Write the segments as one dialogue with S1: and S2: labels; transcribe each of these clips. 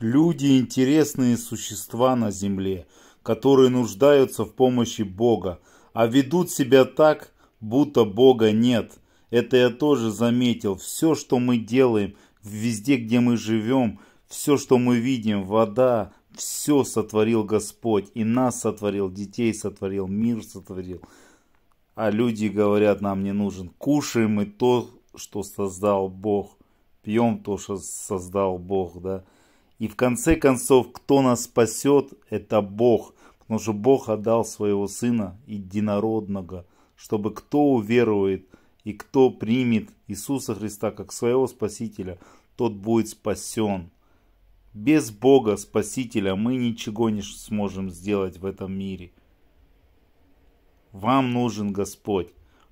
S1: Люди – интересные существа на земле, которые нуждаются в помощи Бога, а ведут себя так, будто Бога нет. Это я тоже заметил. Все, что мы делаем, везде, где мы живем, все, что мы видим, вода, все сотворил Господь. И нас сотворил, детей сотворил, мир сотворил. А люди говорят, нам не нужен. Кушаем мы то, что создал Бог. Пьем то, что создал Бог, да. И в конце концов, кто нас спасет, это Бог, потому что Бог отдал своего Сына Единородного, чтобы кто уверует и кто примет Иисуса Христа как своего Спасителя, тот будет спасен. Без Бога Спасителя мы ничего не сможем сделать в этом мире. Вам нужен Господь.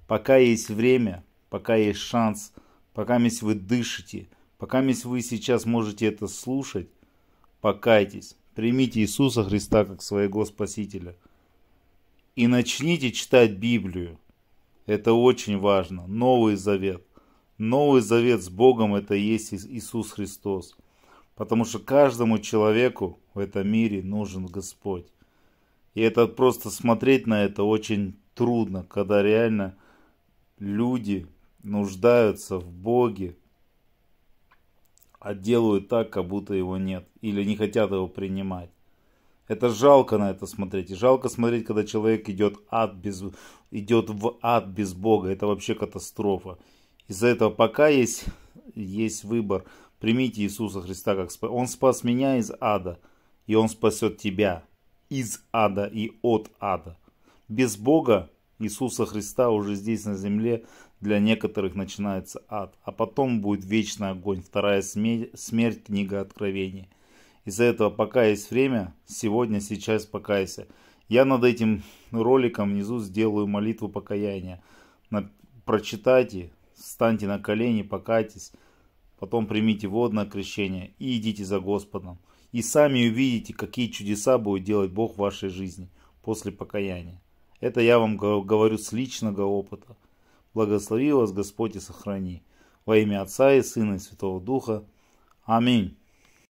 S1: Пока есть время, пока есть шанс, пока вы дышите, пока вы сейчас можете это слушать, покайтесь, примите Иисуса Христа как своего Спасителя и начните читать Библию. Это очень важно. Новый Завет. Новый Завет с Богом – это есть Иисус Христос. Потому что каждому человеку в этом мире нужен Господь. И это просто смотреть на это очень трудно, когда реально люди нуждаются в Боге, а делают так, как будто его нет, или не хотят его принимать. Это жалко на это смотреть. И жалко смотреть, когда человек идет, ад без, идет в ад без Бога. Это вообще катастрофа. Из-за этого пока есть, есть выбор. Примите Иисуса Христа как спа. Он спас меня из ада, и Он спасет тебя из ада и от ада. Без Бога Иисуса Христа уже здесь на земле для некоторых начинается ад, а потом будет вечный огонь, вторая смерть, Смерть. книга Откровения. Из-за этого пока есть время, сегодня, сейчас покайся. Я над этим роликом внизу сделаю молитву покаяния. На, прочитайте, встаньте на колени, покайтесь, потом примите водное крещение и идите за Господом. И сами увидите, какие чудеса будет делать Бог в вашей жизни после покаяния. Это я вам говорю с личного опыта. Благослови вас Господь и сохрани. Во имя Отца и Сына и Святого Духа. Аминь.